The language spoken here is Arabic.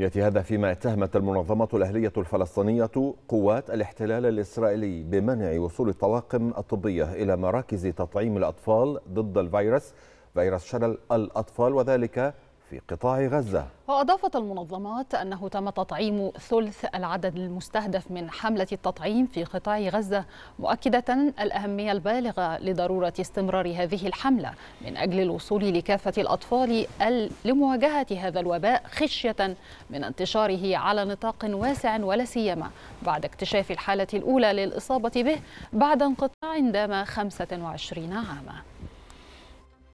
يأتي هذا فيما اتهمت المنظمة الأهلية الفلسطينية قوات الاحتلال الإسرائيلي بمنع وصول الطواقم الطبية إلى مراكز تطعيم الأطفال ضد الفيروس فيروس شلل الأطفال وذلك في قطاع غزة وأضافت المنظمات أنه تم تطعيم ثلث العدد المستهدف من حملة التطعيم في قطاع غزة مؤكدة الأهمية البالغة لضرورة استمرار هذه الحملة من أجل الوصول لكافة الأطفال لمواجهة هذا الوباء خشية من انتشاره على نطاق واسع ولا سيما بعد اكتشاف الحالة الأولى للإصابة به بعد انقطاع دام 25 عاما